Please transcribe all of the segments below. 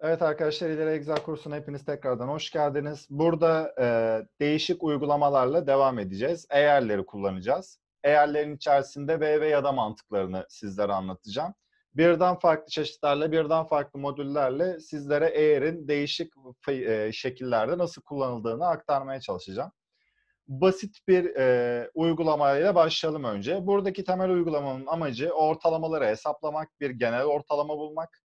Evet arkadaşlar İleri Excel kursuna hepiniz tekrardan hoş geldiniz. Burada e, değişik uygulamalarla devam edeceğiz. Eğerleri kullanacağız. Eğerlerin içerisinde ve ve ya da mantıklarını sizlere anlatacağım. Birden farklı çeşitlerle, birden farklı modüllerle sizlere eğerin değişik e, şekillerde nasıl kullanıldığını aktarmaya çalışacağım. Basit bir e, uygulamayla başlayalım önce. Buradaki temel uygulamanın amacı ortalamaları hesaplamak, bir genel ortalama bulmak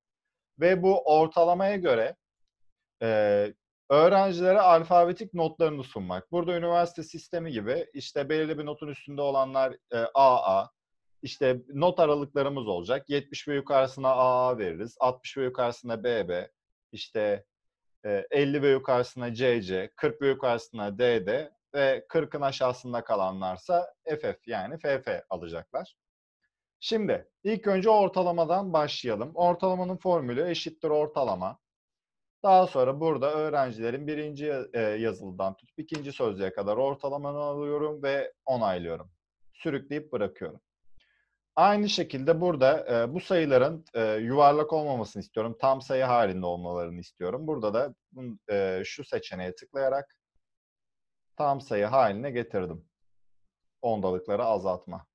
ve bu ortalamaya göre e, öğrencilere alfabetik notlarını sunmak. Burada üniversite sistemi gibi işte belirli bir notun üstünde olanlar e, AA, işte not aralıklarımız olacak. 70 ve yukarısına AA veririz, 60 ve yukarısına BB, işte e, 50 ve yukarısına CC, 40 ve yukarısına DD ve 40'ın aşağısında kalanlarsa FF yani FF alacaklar. Şimdi ilk önce ortalamadan başlayalım. Ortalamanın formülü eşittir ortalama. Daha sonra burada öğrencilerin birinci e, yazılıdan tutup ikinci sözlüğe kadar ortalamanı alıyorum ve onaylıyorum. Sürükleyip bırakıyorum. Aynı şekilde burada e, bu sayıların e, yuvarlak olmamasını istiyorum. Tam sayı halinde olmalarını istiyorum. Burada da e, şu seçeneğe tıklayarak tam sayı haline getirdim. Ondalıkları azaltma.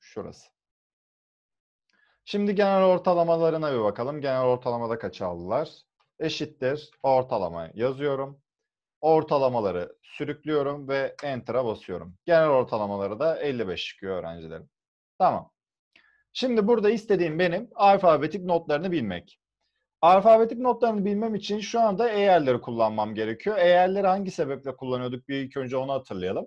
Şurası. Şimdi genel ortalamalarına bir bakalım. Genel ortalamada kaç aldılar? Eşittir. Ortalama yazıyorum. Ortalamaları sürüklüyorum ve Enter'a basıyorum. Genel ortalamaları da 55 çıkıyor öğrencilerim. Tamam. Şimdi burada istediğim benim alfabetik notlarını bilmek. Alfabetik notlarını bilmem için şu anda eğerleri kullanmam gerekiyor. Eğerleri hangi sebeple kullanıyorduk? Bir ilk önce onu hatırlayalım.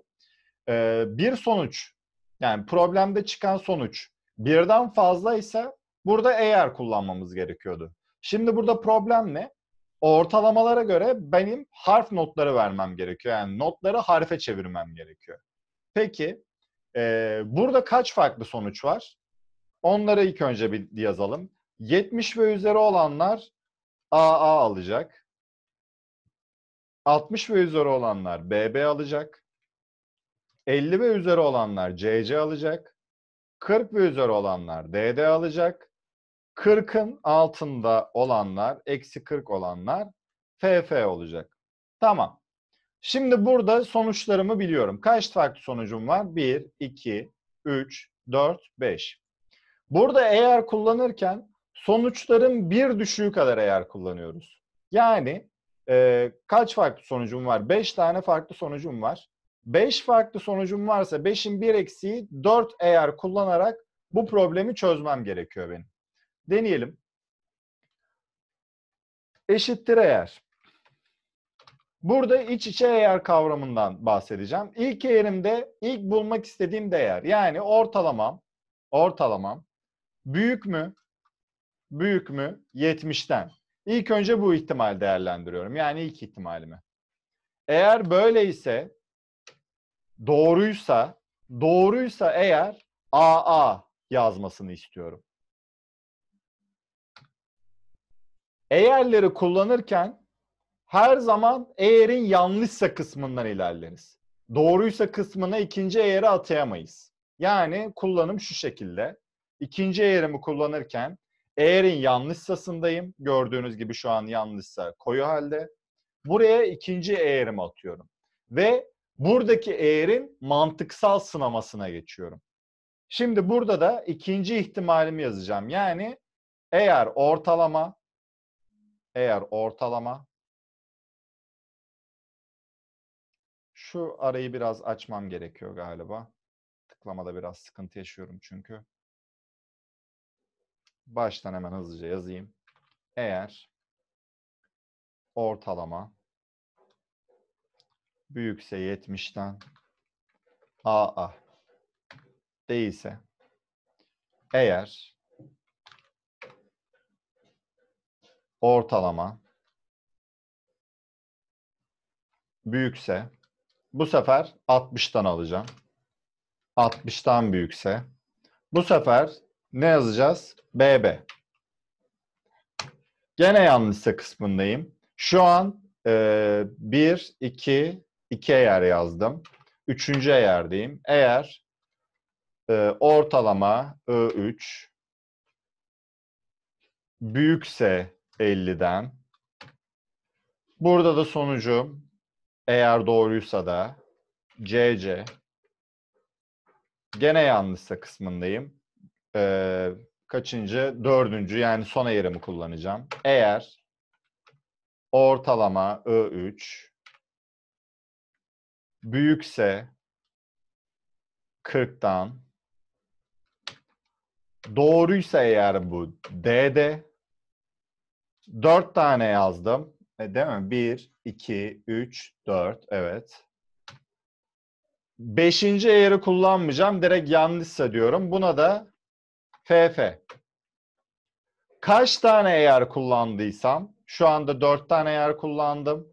Ee, bir sonuç. Yani problemde çıkan sonuç. Birden fazla ise burada eğer kullanmamız gerekiyordu. Şimdi burada problem ne? Ortalamalara göre benim harf notları vermem gerekiyor. Yani notları harfe çevirmem gerekiyor. Peki e, burada kaç farklı sonuç var? Onları ilk önce bir yazalım. 70 ve üzeri olanlar AA alacak. 60 ve üzeri olanlar BB alacak. 50 ve üzeri olanlar CC alacak. 40 ve üzeri olanlar DD alacak. 40'ın altında olanlar, eksi 40 olanlar FF olacak. Tamam. Şimdi burada sonuçlarımı biliyorum. Kaç farklı sonucum var? 1, 2, 3, 4, 5. Burada eğer kullanırken sonuçların bir düşüğü kadar eğer kullanıyoruz. Yani e, kaç farklı sonucum var? 5 tane farklı sonucum var. 5 farklı sonucum varsa 5'in 1 eksiği 4 eğer kullanarak bu problemi çözmem gerekiyor benim. Deneyelim. Eşittir eğer. Burada iç içe eğer kavramından bahsedeceğim. İlk eğerimde ilk bulmak istediğim değer. Yani ortalamam, ortalamam büyük mü? Büyük mü? 70'ten. İlk önce bu ihtimal değerlendiriyorum. Yani ilk ihtimalimi. Eğer böyleyse doğruysa, doğruysa eğer AA yazmasını istiyorum. Eğerleri kullanırken her zaman eğerin yanlışsa kısmından ilerleriz. Doğruysa kısmına ikinci eğeri atayamayız. Yani kullanım şu şekilde. İkinci eğerimi kullanırken eğerin yanlışsasındayım. Gördüğünüz gibi şu an yanlışsa koyu halde. Buraya ikinci eğerimi atıyorum. Ve Buradaki eğerin mantıksal sınamasına geçiyorum. Şimdi burada da ikinci ihtimalimi yazacağım. Yani eğer ortalama eğer ortalama şu arayı biraz açmam gerekiyor galiba. Tıklamada biraz sıkıntı yaşıyorum çünkü. Baştan hemen hızlıca yazayım. Eğer ortalama büyükse 70'ten AA değilse eğer ortalama büyükse bu sefer 60'tan alacağım. 60'tan büyükse bu sefer ne yazacağız? BB. Gene yanlışsa kısmındayım. Şu an e, 1, 2, 2 eğer yazdım. Üçüncü eğerdeyim. Eğer e, ortalama Ö3 büyükse 50'den burada da sonucum eğer doğruysa da CC gene yanlışsa kısmındayım. E, kaçıncı? Dördüncü yani son eğrimi kullanacağım. Eğer ortalama Ö3 büyükse 40'tan doğruysa eğer bu D'de 4 tane yazdım. E, değil mi? 1, 2, 3, 4. Evet. Beşinci eğeri kullanmayacağım. Direkt yanlışsa diyorum. Buna da FF. Kaç tane eğer kullandıysam şu anda 4 tane eğer kullandım.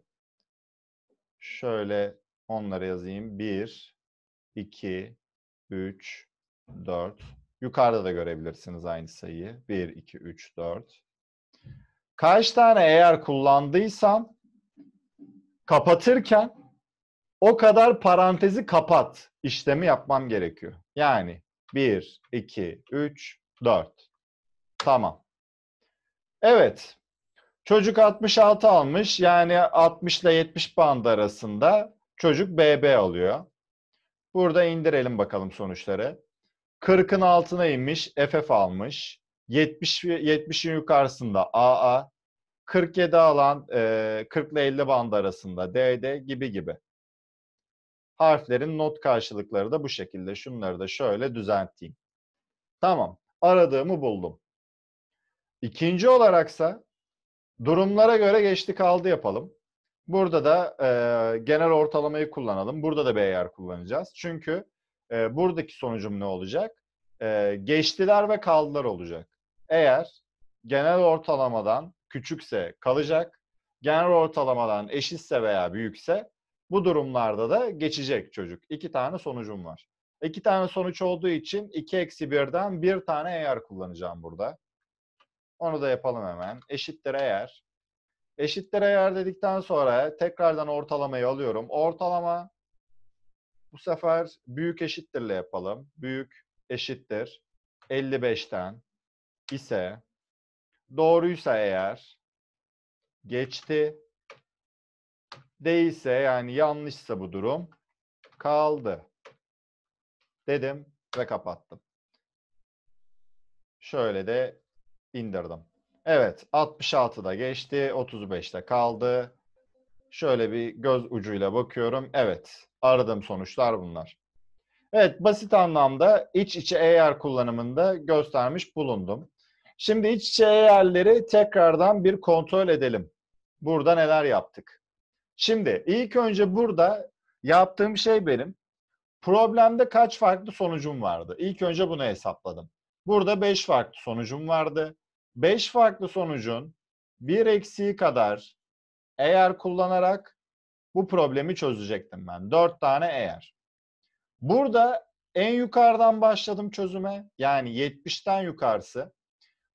Şöyle Onları yazayım. 1, 2, 3, 4. Yukarıda da görebilirsiniz aynı sayıyı. 1, 2, 3, 4. Kaç tane eğer kullandıysan kapatırken o kadar parantezi kapat işlemi yapmam gerekiyor. Yani 1, 2, 3, 4. Tamam. Evet. Çocuk 66 almış. Yani 60 ile 70 band arasında. Çocuk BB alıyor. Burada indirelim bakalım sonuçları. 40'ın altına inmiş, FF almış. 70 70'in yukarısında AA, 47 alan e, 40 ile 50 bandı arasında DD gibi gibi. Harflerin not karşılıkları da bu şekilde. Şunları da şöyle düzentleyeyim. Tamam. Aradığımı buldum. İkinci olaraksa durumlara göre geçti kaldı yapalım. Burada da e, genel ortalamayı kullanalım. Burada da BER kullanacağız. Çünkü e, buradaki sonucum ne olacak? E, geçtiler ve kaldılar olacak. Eğer genel ortalamadan küçükse kalacak, genel ortalamadan eşitse veya büyükse bu durumlarda da geçecek çocuk. İki tane sonucum var. İki tane sonuç olduğu için 2 eksi birden bir tane eğer kullanacağım burada. Onu da yapalım hemen. Eşittir eğer Eşitlere yer dedikten sonra tekrardan ortalamayı alıyorum. Ortalama bu sefer büyük eşittirle yapalım. Büyük eşittir 55'ten ise doğruysa eğer geçti değilse yani yanlışsa bu durum kaldı dedim ve kapattım. Şöyle de indirdim. Evet 66'da geçti. 35'te kaldı. Şöyle bir göz ucuyla bakıyorum. Evet aradığım sonuçlar bunlar. Evet basit anlamda iç içe eğer kullanımında göstermiş bulundum. Şimdi iç içe eğerleri tekrardan bir kontrol edelim. Burada neler yaptık? Şimdi ilk önce burada yaptığım şey benim. Problemde kaç farklı sonucum vardı? İlk önce bunu hesapladım. Burada 5 farklı sonucum vardı. 5 farklı sonucun bir eksiği kadar eğer kullanarak bu problemi çözecektim ben. 4 tane eğer. Burada en yukarıdan başladım çözüme. Yani 70'ten yukarısı.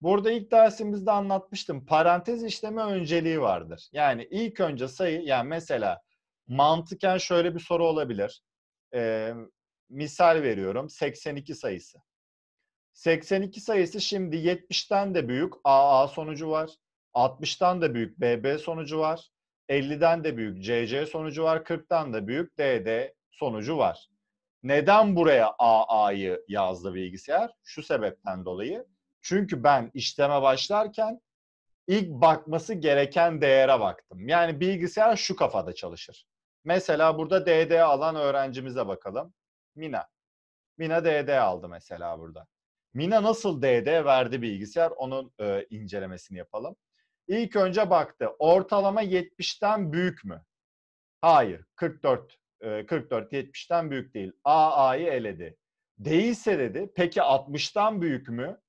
Burada ilk dersimizde anlatmıştım. Parantez işlemi önceliği vardır. Yani ilk önce sayı, yani mesela mantıken şöyle bir soru olabilir. Ee, misal veriyorum 82 sayısı. 82 sayısı şimdi 70'ten de büyük AA sonucu var. 60'tan da büyük BB sonucu var. 50'den de büyük CC sonucu var. 40'tan da büyük DD sonucu var. Neden buraya AA'yı yazdı bilgisayar? Şu sebepten dolayı. Çünkü ben işleme başlarken ilk bakması gereken değere baktım. Yani bilgisayar şu kafada çalışır. Mesela burada DD alan öğrencimize bakalım. Mina. Mina DD aldı mesela burada. Mina nasıl DD verdi bilgisayar onun e, incelemesini yapalım. İlk önce baktı. Ortalama 70'ten büyük mü? Hayır. 44 e, 44 70'ten büyük değil. AA'yı eledi. Değilse dedi. Peki 60'tan büyük mü?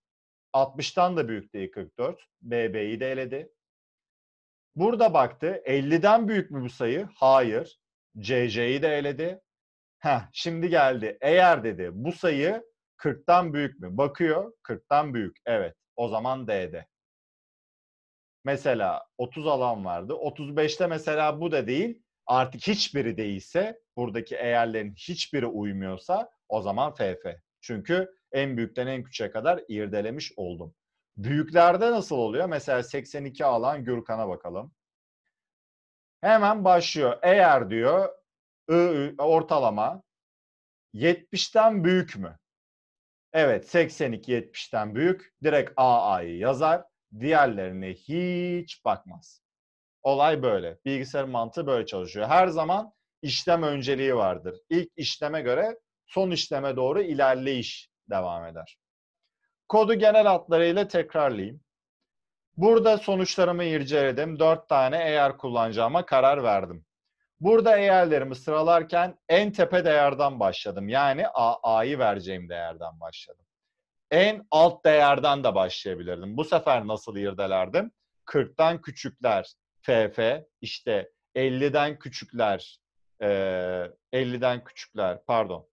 60'tan da büyük değil 44. BB'yi de eledi. Burada baktı. 50'den büyük mü bu sayı? Hayır. CC'yi de eledi. Heh, şimdi geldi. Eğer dedi bu sayı 40'tan büyük mü? Bakıyor 40'tan büyük. Evet o zaman DD. Mesela 30 alan vardı. 35'te mesela bu da değil. Artık hiçbiri değilse buradaki eğerlerin hiçbiri uymuyorsa o zaman FF. Çünkü en büyükten en küçüğe kadar irdelemiş oldum. Büyüklerde nasıl oluyor? Mesela 82 alan Gürkan'a bakalım. Hemen başlıyor. Eğer diyor ortalama 70'ten büyük mü? Evet 82 70'ten büyük. Direkt AA'yı yazar. Diğerlerine hiç bakmaz. Olay böyle. Bilgisayar mantığı böyle çalışıyor. Her zaman işlem önceliği vardır. İlk işleme göre son işleme doğru ilerleyiş devam eder. Kodu genel hatlarıyla tekrarlayayım. Burada sonuçlarımı irceledim, 4 tane eğer kullanacağıma karar verdim. Burada eğerlerimi sıralarken en tepe değerden başladım. Yani A, A'yı vereceğim değerden başladım. En alt değerden de başlayabilirdim. Bu sefer nasıl irdelerdim? 40'tan küçükler FF, işte 50'den küçükler, e, 50'den küçükler pardon.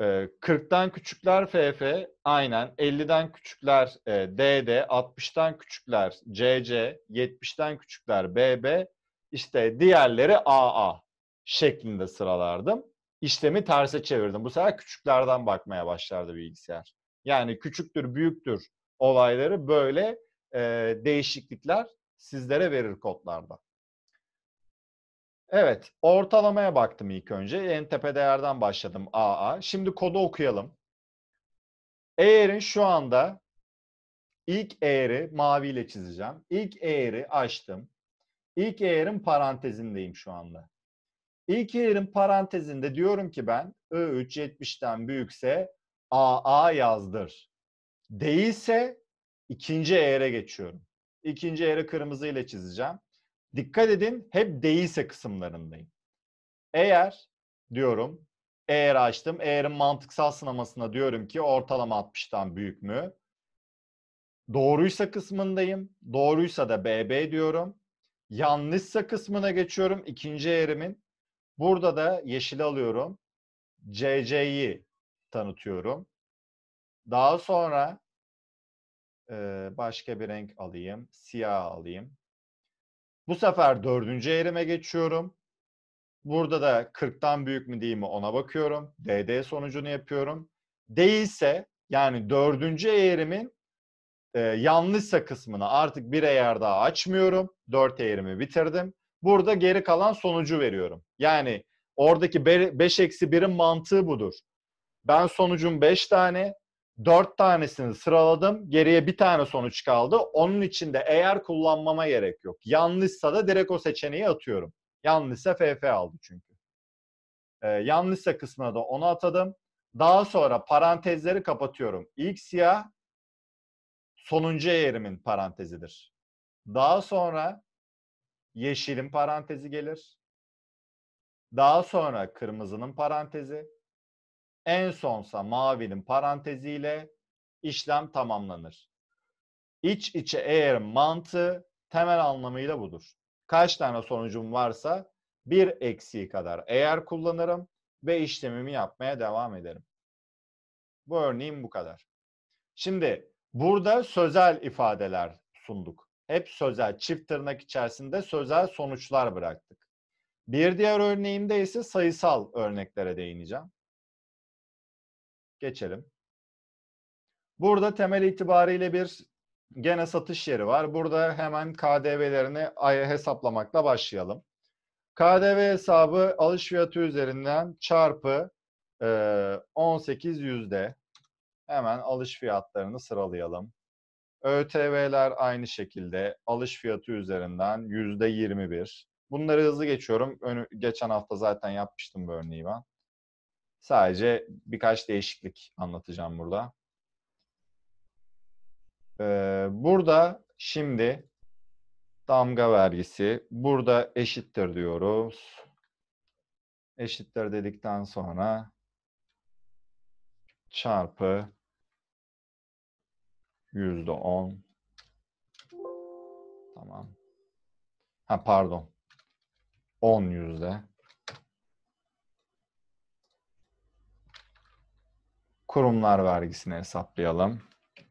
E, 40'tan küçükler FF, aynen 50'den küçükler e, DD, 60'tan küçükler CC, 70'ten küçükler BB, işte diğerleri AA şeklinde sıralardım. İşlemi terse çevirdim. Bu sefer küçüklerden bakmaya başlardı bilgisayar. Yani küçüktür, büyüktür olayları böyle e, değişiklikler sizlere verir kodlarda. Evet, ortalamaya baktım ilk önce. En tepe değerden başladım AA. Şimdi kodu okuyalım. Eğerin şu anda ilk eğri maviyle çizeceğim. İlk eğri açtım. İlk eğerin parantezindeyim şu anda. İlk eğerin parantezinde diyorum ki ben Ö3 70'ten büyükse AA yazdır. Değilse ikinci eğere geçiyorum. İkinci eğere kırmızı ile çizeceğim. Dikkat edin hep değilse kısımlarındayım. Eğer diyorum eğer açtım. Eğerin mantıksal sınamasına diyorum ki ortalama 60'tan büyük mü? Doğruysa kısmındayım. Doğruysa da BB diyorum. Yanlışsa kısmına geçiyorum ikinci yerimin Burada da yeşil alıyorum. CC'yi tanıtıyorum. Daha sonra başka bir renk alayım. Siyah alayım. Bu sefer dördüncü yerime geçiyorum. Burada da 40'tan büyük mü değil mi ona bakıyorum. DD sonucunu yapıyorum. Değilse yani dördüncü eğrimin e, yanlışsa kısmını artık bir eğer daha açmıyorum. 4 eğerimi bitirdim. Burada geri kalan sonucu veriyorum. Yani oradaki 5 eksi 1'in mantığı budur. Ben sonucum 5 tane, 4 tanesini sıraladım. Geriye bir tane sonuç kaldı. Onun için de eğer kullanmama gerek yok. Yanlışsa da direkt o seçeneği atıyorum. Yanlışsa FF aldı çünkü. Ee, yanlışsa kısmına da onu atadım. Daha sonra parantezleri kapatıyorum. X ya sonuncu eğrimin parantezidir. Daha sonra yeşilin parantezi gelir. Daha sonra kırmızının parantezi. En sonsa mavinin paranteziyle işlem tamamlanır. İç içe eğer mantığı temel anlamıyla budur. Kaç tane sonucum varsa bir eksiği kadar eğer kullanırım ve işlemimi yapmaya devam ederim. Bu örneğim bu kadar. Şimdi Burada sözel ifadeler sunduk. Hep sözel, çift tırnak içerisinde sözel sonuçlar bıraktık. Bir diğer örneğimde ise sayısal örneklere değineceğim. Geçelim. Burada temel itibariyle bir gene satış yeri var. Burada hemen KDV'lerini hesaplamakla başlayalım. KDV hesabı alış fiyatı üzerinden çarpı 18 yüzde Hemen alış fiyatlarını sıralayalım. ÖTV'ler aynı şekilde alış fiyatı üzerinden %21. Bunları hızlı geçiyorum. Önü, geçen hafta zaten yapmıştım bu örneği ben. Sadece birkaç değişiklik anlatacağım burada. Ee, burada şimdi damga vergisi. Burada eşittir diyoruz. Eşittir dedikten sonra çarpı Yüzde on. Tamam. Ha pardon. On yüzde. Kurumlar vergisini hesaplayalım.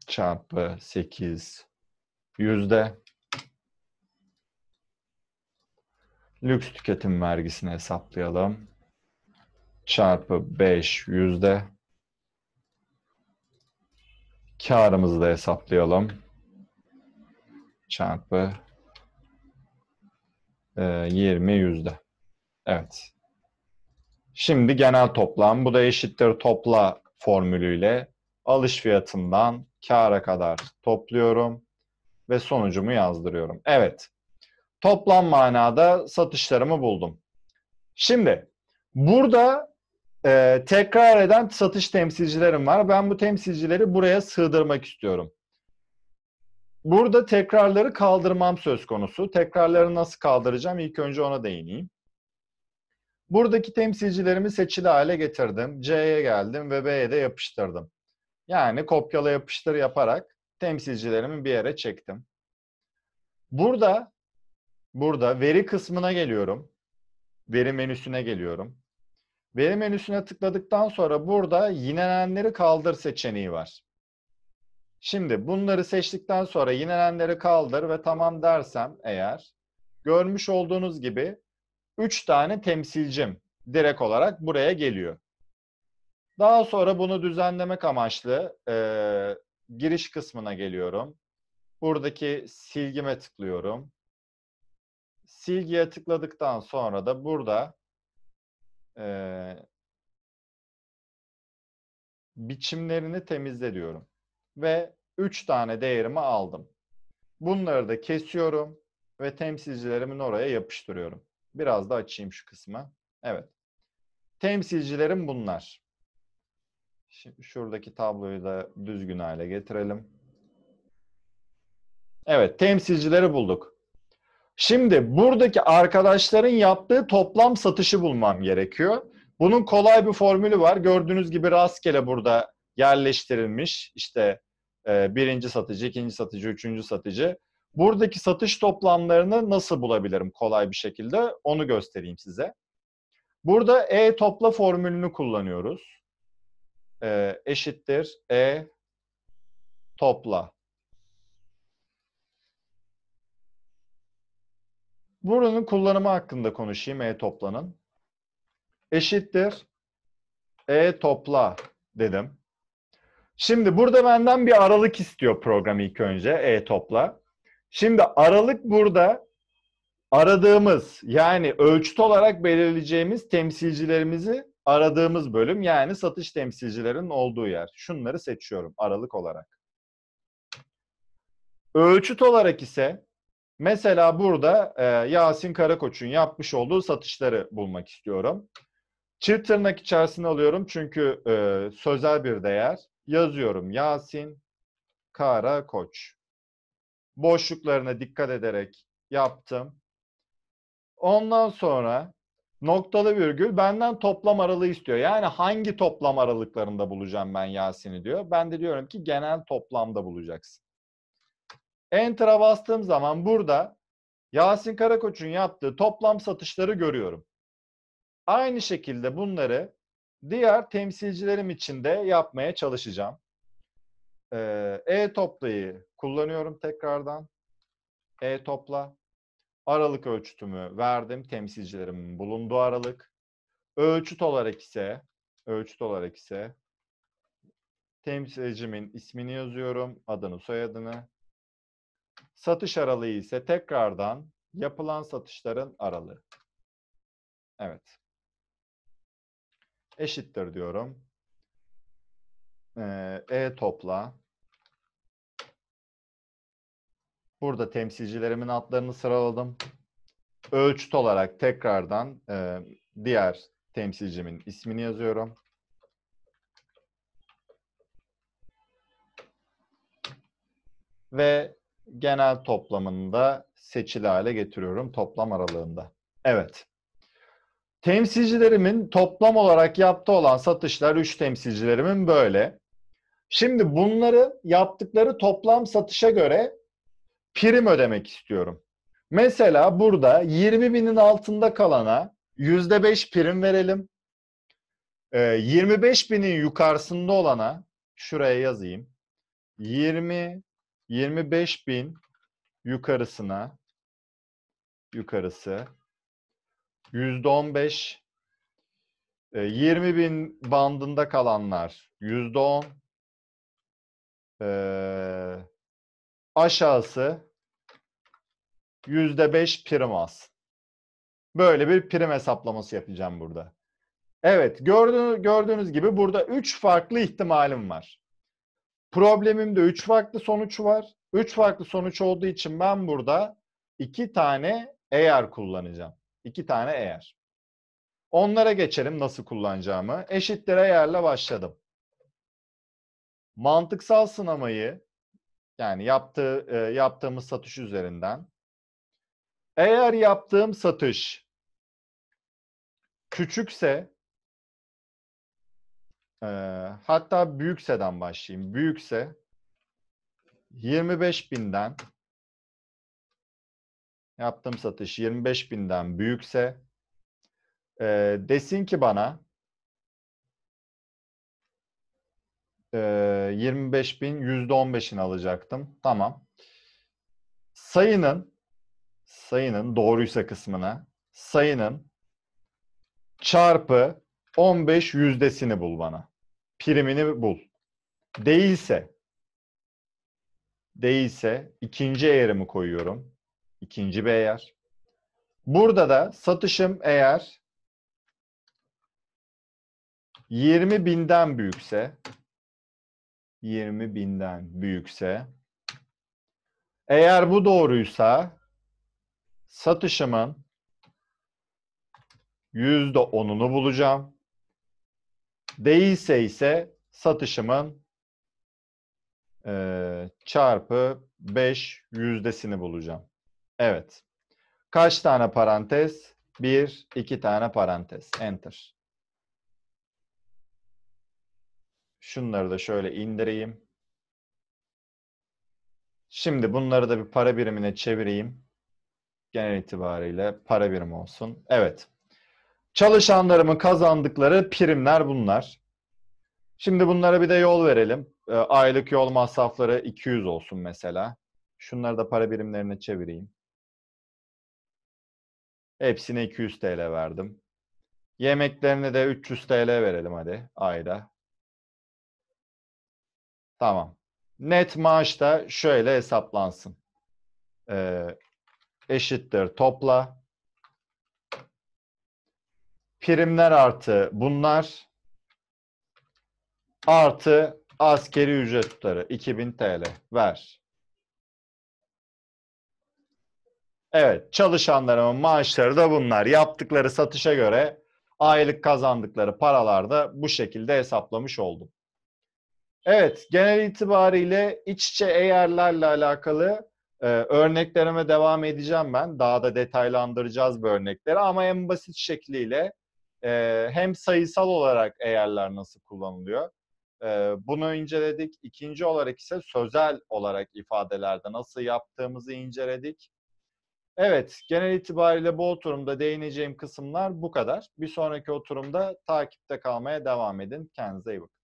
Çarpı sekiz yüzde. Lüks tüketim vergisini hesaplayalım. Çarpı beş yüzde Karımızı da hesaplayalım. Çarpı e, 20 yüzde. Evet. Şimdi genel toplam. Bu da eşittir topla formülüyle alış fiyatından kâra kadar topluyorum ve sonucumu yazdırıyorum. Evet. Toplam manada satışlarımı buldum. Şimdi burada e, tekrar eden satış temsilcilerim var. Ben bu temsilcileri buraya sığdırmak istiyorum. Burada tekrarları kaldırmam söz konusu. Tekrarları nasıl kaldıracağım? İlk önce ona değineyim. Buradaki temsilcilerimi seçili hale getirdim. C'ye geldim ve B'ye de yapıştırdım. Yani kopyala yapıştır yaparak temsilcilerimi bir yere çektim. Burada burada veri kısmına geliyorum. Veri menüsüne geliyorum. Veri menüsüne tıkladıktan sonra burada yinelenleri kaldır seçeneği var. Şimdi bunları seçtikten sonra yinelenleri kaldır ve tamam dersem eğer görmüş olduğunuz gibi 3 tane temsilcim direkt olarak buraya geliyor. Daha sonra bunu düzenlemek amaçlı e, giriş kısmına geliyorum. Buradaki silgime tıklıyorum. Silgiye tıkladıktan sonra da burada e, biçimlerini temizle Ve 3 tane değerimi aldım. Bunları da kesiyorum ve temsilcilerimin oraya yapıştırıyorum. Biraz da açayım şu kısmı. Evet. Temsilcilerim bunlar. Şimdi şuradaki tabloyu da düzgün hale getirelim. Evet, temsilcileri bulduk. Şimdi buradaki arkadaşların yaptığı toplam satışı bulmam gerekiyor. Bunun kolay bir formülü var. Gördüğünüz gibi rastgele burada yerleştirilmiş. İşte e, birinci satıcı, ikinci satıcı, üçüncü satıcı. Buradaki satış toplamlarını nasıl bulabilirim kolay bir şekilde onu göstereyim size. Burada E topla formülünü kullanıyoruz. E, eşittir E topla. Buranın kullanımı hakkında konuşayım E toplanın. Eşittir E topla dedim. Şimdi burada benden bir aralık istiyor program ilk önce E topla. Şimdi aralık burada aradığımız yani ölçüt olarak belirleyeceğimiz temsilcilerimizi aradığımız bölüm yani satış temsilcilerinin olduğu yer. Şunları seçiyorum aralık olarak. Ölçüt olarak ise Mesela burada e, Yasin Karakoç'un yapmış olduğu satışları bulmak istiyorum. Çift tırnak içerisine alıyorum çünkü e, sözel bir değer. Yazıyorum Yasin Karakoç. Boşluklarına dikkat ederek yaptım. Ondan sonra noktalı virgül benden toplam aralığı istiyor. Yani hangi toplam aralıklarında bulacağım ben Yasin'i diyor. Ben de diyorum ki genel toplamda bulacaksın. Enter'a bastığım zaman burada Yasin Karakoç'un yaptığı toplam satışları görüyorum. Aynı şekilde bunları diğer temsilcilerim için de yapmaya çalışacağım. Ee, e-toplayı kullanıyorum tekrardan. E-topla. Aralık ölçütümü verdim. Temsilcilerimin bulunduğu aralık. Ölçüt olarak ise ölçüt olarak ise temsilcimin ismini yazıyorum. Adını, soyadını. Satış aralığı ise tekrardan yapılan satışların aralığı. Evet. Eşittir diyorum. Ee, e topla. Burada temsilcilerimin adlarını sıraladım. Ölçüt olarak tekrardan e, diğer temsilcimin ismini yazıyorum. Ve genel toplamında seçili hale getiriyorum toplam aralığında. Evet. Temsilcilerimin toplam olarak yaptığı olan satışlar 3 temsilcilerimin böyle. Şimdi bunları yaptıkları toplam satışa göre prim ödemek istiyorum. Mesela burada 20 binin altında kalana %5 prim verelim. 25 ee, binin yukarısında olana şuraya yazayım. 20 25 bin yukarısına yukarısı yüzde 15 20 e, bin bandında kalanlar yüzde 10 e, aşağısı yüzde 5 prim az. Böyle bir prim hesaplaması yapacağım burada. Evet gördüğünüz, gördüğünüz gibi burada 3 farklı ihtimalim var. Problemimde 3 farklı sonuç var. 3 farklı sonuç olduğu için ben burada 2 tane eğer kullanacağım. 2 tane eğer. Onlara geçelim nasıl kullanacağımı. Eşittir eğerle başladım. Mantıksal sınamayı yani yaptığı e, yaptığımız satış üzerinden eğer yaptığım satış küçükse ee, hatta büyükse'den başlayayım. Büyükse 25 binden yaptığım satış 25 binden büyükse e, desin ki bana e, 25 bin yüzde %15'ini alacaktım. Tamam. Sayının sayının doğruysa kısmına sayının çarpı 15 yüzdesini bul bana. Primini bul. Değilse değilse ikinci eğerimi koyuyorum. İkinci bir eğer. Burada da satışım eğer 20 binden büyükse 20 binden büyükse eğer bu doğruysa satışımın %10'unu bulacağım. Değilse ise satışımın e, çarpı 5 yüzdesini bulacağım. Evet. Kaç tane parantez? 1, 2 tane parantez. Enter. Şunları da şöyle indireyim. Şimdi bunları da bir para birimine çevireyim. Genel itibariyle para birimi olsun. Evet. Çalışanlarımın kazandıkları primler bunlar. Şimdi bunlara bir de yol verelim. Ee, aylık yol masrafları 200 olsun mesela. Şunları da para birimlerine çevireyim. Hepsine 200 TL verdim. Yemeklerine de 300 TL verelim hadi ayda. Tamam. Net maaş da şöyle hesaplansın. Ee, eşittir topla primler artı bunlar artı askeri ücret tutarı 2000 TL ver. Evet çalışanların maaşları da bunlar. Yaptıkları satışa göre aylık kazandıkları paralarda bu şekilde hesaplamış oldum. Evet, genel itibariyle iç içe eğerlerle alakalı e, örneklerime devam edeceğim ben. Daha da detaylandıracağız bu örnekleri ama en basit şekliyle hem sayısal olarak eğerler nasıl kullanılıyor. bunu inceledik. İkinci olarak ise sözel olarak ifadelerde nasıl yaptığımızı inceledik. Evet, genel itibariyle bu oturumda değineceğim kısımlar bu kadar. Bir sonraki oturumda takipte kalmaya devam edin. Kendinize iyi bakın.